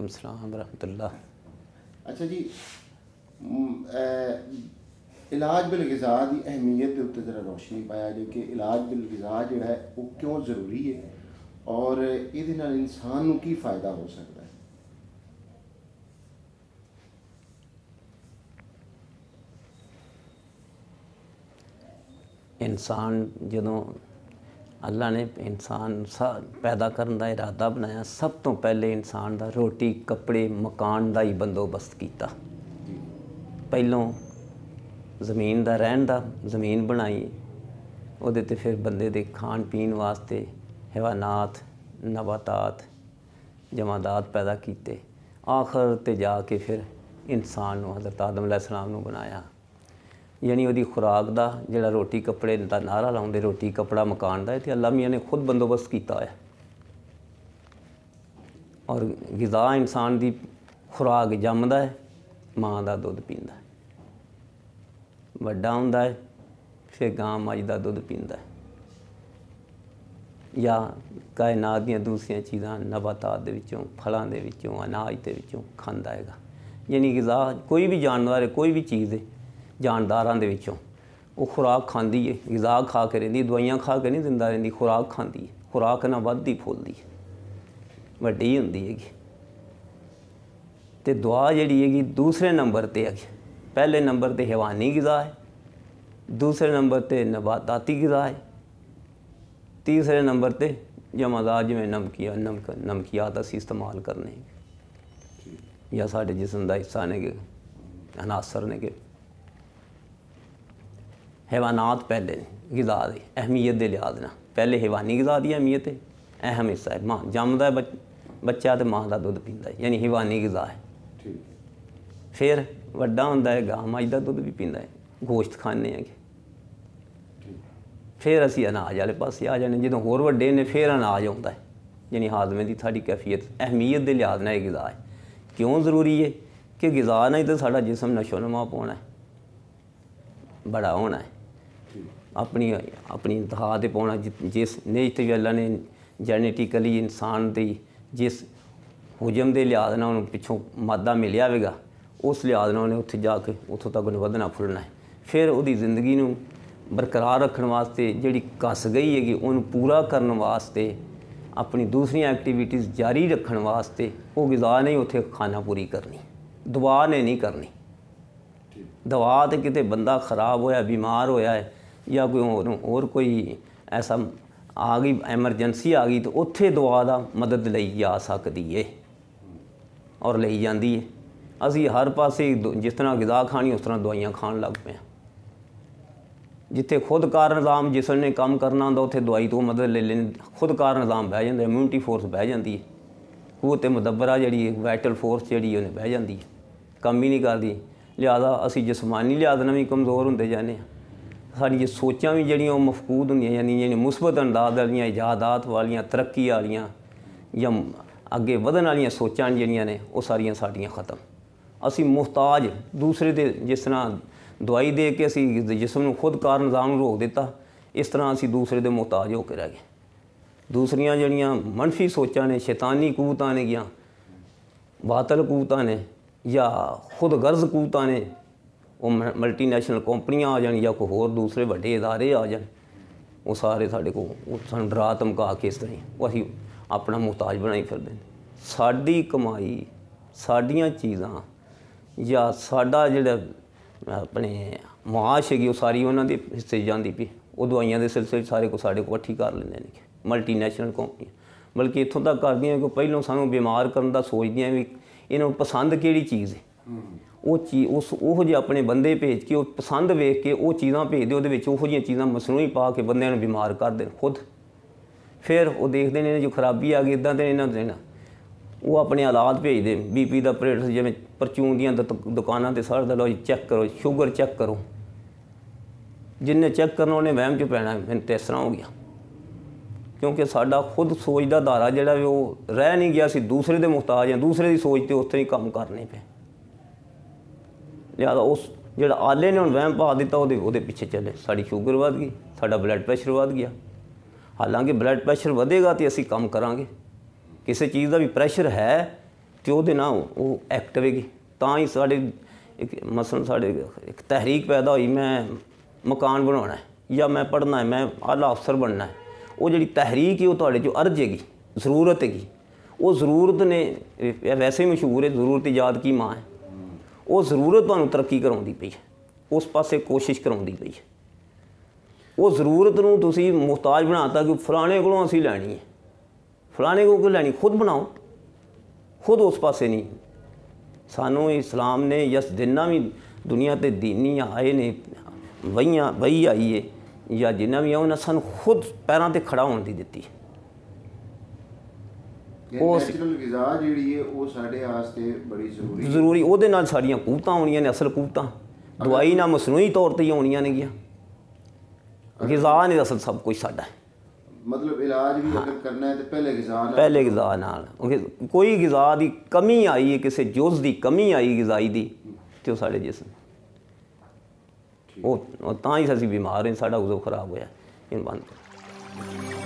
वालेकुम सलाम वरहमतुल्लाह अच्छा जी इलाज बिल गिजा की अहमियत के उत्ते ज़रा रोशनी पाया जो कि इलाज बिलगज़ा जो है वो क्यों ज़रूरी है और ये इंसान की फ़ायदा हो सकता है इंसान जदों ਅੱਲਾ ਨੇ ਇਨਸਾਨ ਪੈਦਾ ਕਰਨ ਦਾ ਇਰਾਦਾ ਬਣਾਇਆ ਸਭ ਤੋਂ ਪਹਿਲੇ ਇਨਸਾਨ ਦਾ ਰੋਟੀ ਕੱਪੜੇ ਮਕਾਨ ਦਾ ਹੀ ਬੰਦੋਬਸਤ ਕੀਤਾ ਪਹਿਲੋਂ ਜ਼ਮੀਨ ਦਾ ਰਹਿਣ ਦਾ ਜ਼ਮੀਨ ਬਣਾਈ ਉਹਦੇ ਤੇ ਫਿਰ ਬੰਦੇ ਦੇ ਖਾਣ ਪੀਣ ਵਾਸਤੇ ਹਯਵਾਨਾਤ ਨਬਾਤਾਤ ਜਮਾਦਾਤ ਪੈਦਾ ਕੀਤੇ ਆਖਰ ਤੇ ਜਾ ਕੇ ਫਿਰ ਇਨਸਾਨ ਨੂੰ ਹਜ਼ਰਤ ਆਦਮ ਅਲੈਹਿਸਲਾਮ ਨੂੰ ਬਣਾਇਆ ਯਾਨੀ ਉਹਦੀ ਖੁਰਾਕ ਦਾ ਜਿਹੜਾ ਰੋਟੀ ਕੱਪੜੇ ਦਾ ਨਾਰਾ ਲਾਉਂਦੇ ਰੋਟੀ ਕੱਪੜਾ ਮਕਾਨ ਦਾ ਤੇ ਅੱਲਾ ਮੀਆਂ ਨੇ ਖੁਦ ਬੰਦੋਬਸਤ ਕੀਤਾ ਹੋਇਆ ਔਰ ਗਿਜ਼ਾ ਇਨਸਾਨ ਦੀ ਖੁਰਾਕ ਜੰਮਦਾ ਹੈ ਮਾਂ ਦਾ ਦੁੱਧ ਪੀਂਦਾ ਵੱਡਾ ਹੁੰਦਾ ਹੈ ਫਿਰ ਗਾਂ ਮੱਝ ਦਾ ਦੁੱਧ ਪੀਂਦਾ ਹੈ ਜਾਂ ਕਾਇਨਾਤ ਦੀਆਂ ਦੂਸਰੀਆਂ ਚੀਜ਼ਾਂ ਨਬਾਤਾਤ ਦੇ ਵਿੱਚੋਂ ਫਲਾਂ ਦੇ ਵਿੱਚੋਂ ਅਨਾਜ ਦੇ ਵਿੱਚੋਂ ਖਾਂਦਾ ਹੈਗਾ ਯਾਨੀ ਗਿਜ਼ਾ ਕੋਈ ਵੀ ਜਾਨਵਰ ਹੈ ਕੋਈ ਵੀ ਚੀਜ਼ ਹੈ ਜਾਨਦਾਰਾਂ ਦੇ ਵਿੱਚੋਂ ਉਹ ਖੁਰਾਕ ਖਾਂਦੀ ਏ ਗਿਜ਼ਾ ਖਾ ਕੇ ਰਹਿੰਦੀ ਦਵਾਈਆਂ ਖਾ ਕੇ ਨਹੀਂ ਜ਼ਿੰਦਾ ਰਹਿੰਦੀ ਖੁਰਾਕ ਖਾਂਦੀ ਏ ਖੁਰਾਕ ਨਾਲ ਵੱਧਦੀ ਫੁੱਲਦੀ ਵੱਡੀ ਹੁੰਦੀ ਹੈਗੀ ਤੇ ਦੁਆ ਜਿਹੜੀ ਹੈਗੀ ਦੂਸਰੇ ਨੰਬਰ ਤੇ ਹੈਗੀ ਪਹਿਲੇ ਨੰਬਰ ਤੇ ਹਵਾਨੀ ਗਿਜ਼ਾ ਹੈ ਦੂਸਰੇ ਨੰਬਰ ਤੇ ਨਵਾਦਾਤੀ ਗਿਜ਼ਾ ਹੈ ਤੀਸਰੇ ਨੰਬਰ ਤੇ ਜਮਾਜ਼ਾ ਜਿਵੇਂ ਨਮਕੀਆ ਨਮਕ ਦਾ ਅਸੀਂ ਇਸਤੇਮਾਲ ਕਰਨੇ ਜਾਂ ਸਾਡੇ ਜਿਸਮ ਦਾ ਹਿੱਸਾ ਨੇ ਕਿ ਅਨਾਸਰ ਨੇ ਕਿ हैवानात पहले गज़ा दी अहमियत के लिहाज न पहले हैवानी गज़ा की अहमियत है अहम हिस्सा है माँ जमद बच, बच्चा तो माँ का दुद्ध पीता है यानी हैवानी गज़ा है फिर व्डा होंगे है गां मज का दुद्ध भी पीता है गोश्त खाने के फिर असी अनाज वाले पास आ जाने जो होर व्डे ने फिर अनाज आता है यानी हाजमे की साड़ी कैफियत अहमियत के लिहाज यह गज़ा है क्यों जरूरी है कि गज़ा नहीं तो साढ़ा जिसम नशो नमा पाना है बड़ा होना है ਆਪਣੀ ਆਪਣੀ ਇਤਿਹਾਸ ਤੇ ਪਾਉਣਾ ਜਿਸ ਨੇ ਤੇ ਵੀ ਅੱਲਾ ਨੇ ਜੈਨੇਟਿਕਲੀ ਇਨਸਾਨ ਦੀ ਜਿਸ ਹੁਜਮ ਦੇ ਲਿਹਾਜ਼ ਨਾਲ ਉਹਨੂੰ ਪਿੱਛੋਂ ਮਾਦਾ ਮਿਲਿਆ ਹੋਵੇਗਾ ਉਸ ਲਿਹਾਜ਼ ਨਾਲ ਉਹਨੇ ਉੱਥੇ ਜਾ ਕੇ ਉੱਥੋਂ ਤੱਕ ਉਹਨੂੰ ਵਧਣਾ ਫੁੱਲਣਾ ਹੈ ਫਿਰ ਉਹਦੀ ਜ਼ਿੰਦਗੀ ਨੂੰ ਬਰਕਰਾਰ ਰੱਖਣ ਵਾਸਤੇ ਜਿਹੜੀ ਕੱਸ ਗਈ ਹੈਗੀ ਉਹਨੂੰ ਪੂਰਾ ਕਰਨ ਵਾਸਤੇ ਆਪਣੀ ਦੂਸਰੀਆਂ ਐਕਟੀਵਿਟੀਆਂ ਜਾਰੀ ਰੱਖਣ ਵਾਸਤੇ ਉਹ ਗਿਜ਼ਾ ਨਹੀਂ ਉੱਥੇ ਖਾਣਾ ਪੂਰੀ ਕਰਨੀ ਦਵਾ ਨੇ ਨਹੀਂ ਕਰਨੀ ਦਵਾ ਤੇ ਕਿਤੇ ਬੰਦਾ ਖਰਾਬ ਹੋਇਆ ਬਿਮਾਰ ਹੋਇਆ ਹੈ ਜਾਂ ਕੋਈ ਹੋਰ ਹੋਰ ਕੋਈ ਐਸਾ ਆ ਗਈ ਐਮਰਜੈਂਸੀ ਆ ਗਈ ਤਾਂ ਉੱਥੇ ਦੁਆ ਦਾ ਮਦਦ ਲਈ ਜਾ ਸਕਦੀ ਏ ਔਰ ਲਈ ਜਾਂਦੀ ਏ ਅਸੀਂ ਹਰ ਪਾਸੇ ਜਿਸ ਤਰ੍ਹਾਂ ਗਿਜ਼ਾ ਖਾਣੀ ਉਸ ਤਰ੍ਹਾਂ ਦਵਾਈਆਂ ਖਾਣ ਲੱਗ ਪਏ ਜਿੱਥੇ ਖੁਦ ਕਾਰ ਨਿਜ਼ਾਮ ਜਿਸ ਨੇ ਕੰਮ ਕਰਨਾ ਹੁੰਦਾ ਉੱਥੇ ਦਵਾਈ ਤੋਂ ਮਦਦ ਲੈ ਲੈਣ ਖੁਦ ਕਾਰ ਨਿਜ਼ਾਮ ਬਹਿ ਜਾਂਦਾ ਇਮਿਊਨਿਟੀ ਫੋਰਸ ਬਹਿ ਜਾਂਦੀ ਏ ਉਹ ਤੇ ਮੁਦੱਬਰਾ ਜਿਹੜੀ ਵਾਈਟਲ ਫੋਰਸ ਜਿਹੜੀ ਉਹਨੇ ਬਹਿ ਜਾਂਦੀ ਕੰਮ ਹੀ ਨਹੀਂ ਕਰਦੀ ਲਿਆਦਾ ਅਸੀਂ ਜਿਸਮਾਨੀ ਲਿਆਦ ਨਾਲ ਵੀ ਕਮਜ਼ੋਰ ਹੁੰਦੇ ਜਾਂਦੇ ਆ ਸਾਡੀਆਂ ਸੋਚਾਂ ਵੀ ਜਿਹੜੀਆਂ ਉਹ ਮਫਕੂਦ ਹੁੰਦੀਆਂ ਯਾਨੀ ਜਿਹੜੀਆਂ ਮੁਸਬਤ ਅੰਦਾਜ਼ ਵਾਲੀਆਂ ਇਜਾਦਾਤ ਵਾਲੀਆਂ ਤਰੱਕੀ ਵਾਲੀਆਂ ਜਾਂ ਅੱਗੇ ਵਧਣ ਵਾਲੀਆਂ ਸੋਚਾਂ ਜਿਹੜੀਆਂ ਨੇ ਉਹ ਸਾਰੀਆਂ ਸਾਡੀਆਂ ਖਤਮ ਅਸੀਂ ਮੁਹਤਾਜ ਦੂਸਰੇ ਦੇ ਜਿਸ ਤਰ੍ਹਾਂ ਦਵਾਈ ਦੇ ਕੇ ਅਸੀਂ ਜਿਸਮ ਨੂੰ ਖੁਦ ਕਾਰ ਨਿਜ਼ਾਮ ਨੂੰ ਰੋਕ ਦਿੱਤਾ ਇਸ ਤਰ੍ਹਾਂ ਅਸੀਂ ਦੂਸਰੇ ਦੇ ਮੁਹਤਾਜ ਹੋ ਕੇ ਰਹਿ ਗਏ ਦੂਸਰੀਆਂ ਜਿਹੜੀਆਂ ਮਨਫੀ ਸੋਚਾਂ ਨੇ ਸ਼ੈਤਾਨੀ ਕੂਤਾਂ ਨੇ ਗਿਆ ਬਾਤਲ ਕੂਤਾਂ ਨੇ ਜਾਂ ਖੁਦ ਗਰਜ਼ ਕੂਤਾਂ ਨੇ ਉਹ ਮਲਟੀਨੈਸ਼ਨਲ ਕੰਪਨੀਆਂ ਆ ਜਾਣ ਜਾਂ ਕੋਈ ਹੋਰ ਦੂਸਰੇ ਵੱਡੇ ادارے ਆ ਜਾਣ ਉਹ ਸਾਰੇ ਸਾਡੇ ਕੋਲ ਉਹ ਸਾਨੂੰ ਡਰਾ ਧਮਕਾ ਕੇ ਇਸ ਤਰ੍ਹਾਂ ਉਹ ਅਸੀਂ ਆਪਣਾ ਮੁਹਤਾਜ ਬਣਾਈ ਫਿਰਦੇ ਨੇ ਸਾਡੀ ਕਮਾਈ ਸਾਡੀਆਂ ਚੀਜ਼ਾਂ ਜਾਂ ਸਾਡਾ ਜਿਹੜਾ ਆਪਣੇ ਮਾਸ਼ ਹੈਗੀ ਉਹ ਸਾਰੀ ਉਹਨਾਂ ਦੇ ਹਿੱਸੇ ਜਾਂਦੀ ਪਈ ਉਹ ਦਵਾਈਆਂ ਦੇ ਸਿਲਸਿਲੇ ਸਾਰੇ ਕੋ ਸਾਡੇ ਕੋ ਇਕੱਠੀ ਕਰ ਲੈਂਦੇ ਨੇ ਮਲਟੀਨੈਸ਼ਨਲ ਕੰਪਨੀਆਂ ਬਲਕਿ ਇਥੋਂ ਤੱਕ ਕਰਦੀਆਂ ਕਿ ਪਹਿਲਾਂ ਸਾਨੂੰ ਬਿਮਾਰ ਕਰਨ ਦਾ ਸੋਚਦੀਆਂ ਵੀ ਇਹਨਾਂ ਨੂੰ ਪਸੰਦ ਕਿਹੜੀ ਚੀਜ਼ ਹੈ ਉਹ ਚੀ ਉਸ ਉਹ ਜਿਹੇ ਆਪਣੇ ਬੰਦੇ ਭੇਜ ਕੇ ਉਹ ਪਸੰਦ ਵੇਖ ਕੇ ਉਹ ਚੀਜ਼ਾਂ ਭੇਜ ਦੇ ਉਹਦੇ ਵਿੱਚ ਉਹੋ ਜਿਹੀਆਂ ਚੀਜ਼ਾਂ ਮਸਨੂਈ ਪਾ ਕੇ ਬੰਦਿਆਂ ਨੂੰ ਬਿਮਾਰ ਕਰ ਦੇਣ ਖੁਦ ਫਿਰ ਉਹ ਦੇਖਦੇ ਨੇ ਜੋ ਖਰਾਬੀ ਆ ਗਈ ਇਦਾਂ ਤੇ ਇਹਨਾਂ ਦੇਣਾ ਉਹ ਆਪਣੇ ਹਾਲਾਤ ਭੇਜਦੇ ਬੀਪੀ ਦਾ ਪ੍ਰੇਟ ਜਿਵੇਂ ਪਰਚੂਨ ਦੀਆਂ ਦੁਕਾਨਾਂ ਤੇ ਸਾਰਾ ਲੋ ਚੈੱਕ ਕਰੋ ਸ਼ੂਗਰ ਚੈੱਕ ਕਰੋ ਜਿੰਨੇ ਚੈੱਕ ਕਰਨ ਉਹਨੇ ਵਹਿਮ ਚ ਪੈਣਾ ਫਿਰ ਤੈਸਰਾ ਹੋ ਗਿਆ ਕਿਉਂਕਿ ਸਾਡਾ ਖੁਦ ਸੋਚ ਦਾ ਧਾਰਾ ਜਿਹੜਾ ਉਹ ਰਹਿ ਨਹੀਂ ਗਿਆ ਸੀ ਦੂਸਰੇ ਦੇ ਮੁਹਤਾਜ ਆ ਦੂਸਰੇ ਦੀ ਸੋਚ ਤੇ ਉੱਥੇ ਹੀ ਕੰਮ ਕਰਨੇ ਪਏ ਲਿਆਦਾ ਉਸ ਜਿਹੜਾ ਆਲੇ ਨੇ ਹੁਣ ਵਹਿਮ ਪਾ ਦਿੱਤਾ ਉਹਦੇ ਉਹਦੇ ਪਿੱਛੇ ਚੱਲੇ ਸਾਡੀ ਸ਼ੂਗਰ ਵਧ ਗਈ ਸਾਡਾ ਬਲੱਡ ਪ੍ਰੈਸ਼ਰ ਵਧ ਗਿਆ ਹਾਲਾਂਕਿ ਬਲੱਡ ਪ੍ਰੈਸ਼ਰ ਵਧੇਗਾ ਤੇ ਅਸੀਂ ਕੰਮ ਕਰਾਂਗੇ ਕਿਸੇ ਚੀਜ਼ ਦਾ ਵੀ ਪ੍ਰੈਸ਼ਰ ਹੈ ਤੇ ਉਹਦੇ ਨਾਲ ਉਹ ਐਕਟ ਹੋਵੇਗੀ ਤਾਂ ਹੀ ਸਾਡੇ ਇੱਕ ਮਸਲ ਸਾਡੇ ਇੱਕ ਤਹਿਰੀਕ ਪੈਦਾ ਹੋਈ ਮੈਂ ਮਕਾਨ ਬਣਾਉਣਾ ਹੈ ਜਾਂ ਮੈਂ ਪੜਨਾ ਹੈ ਮੈਂ ਆਲਾ ਅਫਸਰ ਬਣਨਾ ਹੈ ਉਹ ਜਿਹੜੀ ਤਹਿਰੀਕ ਹੈ ਉਹ ਤੁਹਾਡੇ ਚੋਂ ਅਰਜੇਗੀ ਜ਼ਰੂਰਤ ਹੈਗੀ ਉਹ ਜ਼ਰੂਰਤ ਨੇ ਵੈਸੇ ਹੀ ਮਸ਼ਹੂਰ ਹੈ ਜ਼ਰੂਰਤ ਯਾਦ ਕੀ ਮਾਂ ਹੈ ਉਹ ਜ਼ਰੂਰਤ ਤੁਹਾਨੂੰ ਤਰੱਕੀ ਕਰਾਉਂਦੀ ਪਈ ਹੈ ਉਸ ਪਾਸੇ ਕੋਸ਼ਿਸ਼ ਕਰਾਉਂਦੀ ਪਈ ਹੈ ਉਹ ਜ਼ਰੂਰਤ ਨੂੰ ਤੁਸੀਂ ਮੁਹਤਾਜ ਬਣਾਤਾ ਕਿ ਫਲਾਣੇ ਕੋਲੋਂ ਅਸੀਂ ਲੈਣੀ ਹੈ ਫਲਾਣੇ ਕੋਲੋਂ ਲੈਣੀ ਖੁਦ ਬਣਾਓ ਖੁਦ ਉਸ ਪਾਸੇ ਨਹੀਂ ਸਾਨੂੰ ਇਸਲਾਮ ਨੇ ਯਸ ਦਿਨਾਂ ਵੀ ਦੁਨੀਆ ਤੇ ਦੀਨੀ ਆਏ ਨੇ ਵਈਆਂ ਵਈ ਆਈਏ ਜਾਂ ਜਿੰਨਾ ਵੀ ਆਉਣਾ ਸਾਨੂੰ ਖੁਦ ਪੈਰਾਂ ਤੇ ਖੜਾ ਹੋਣ ਦੀ ਦਿੱਤੀ ਉਹ ਨੈਚੁਰਲ ਗਿਜ਼ਾ ਜਿਹੜੀ ਹੈ ਉਹ ਸਾਡੇ ਆਸਤੇ ਬੜੀ ਜ਼ਰੂਰੀ ਹੈ ਜ਼ਰੂਰੀ ਉਹਦੇ ਨਾਲ ਸਾਡੀਆਂ ਕੂਤਾਂ ਹੋਣੀਆਂ ਨੇ ਅਸਲ ਕੂਤਾਂ ਦਵਾਈ ਨਾ ਮਸਨੂਈ ਤੌਰ ਤੇ ਹੀ ਨੇ ਗਿਆ ਗਿਜ਼ਾ ਨਹੀਂ ਅਸਲ ਸਭ ਕੁਝ ਸਾਡਾ ਮਤਲਬ ਇਲਾਜ ਵੀ ਅਗਰ ਕਰਨਾ ਹੈ ਤੇ ਪਹਿਲੇ ਗਿਜ਼ਾ ਨਾਲ ਪਹਿਲੇ ਗਿਜ਼ਾ ਨਾਲ ਕੋਈ ਗਿਜ਼ਾ ਦੀ ਕਮੀ ਆਈ ਹੈ ਕਿਸੇ ਜੁਜ਼ ਦੀ ਕਮੀ ਆਈ ਗਿਜ਼ਾਈ ਦੀ ਤੇ ਉਹ ਸਾਡੇ ਜਿਸਮ ਉਹ ਤਾਂ ਹੀ ਅਸੀਂ ਬਿਮਾਰ ਹਾਂ ਸਾਡਾ ਉਜ਼ਵ ਖਰਾਬ ਹੋਇਆ ਇਹ ਬੰਦ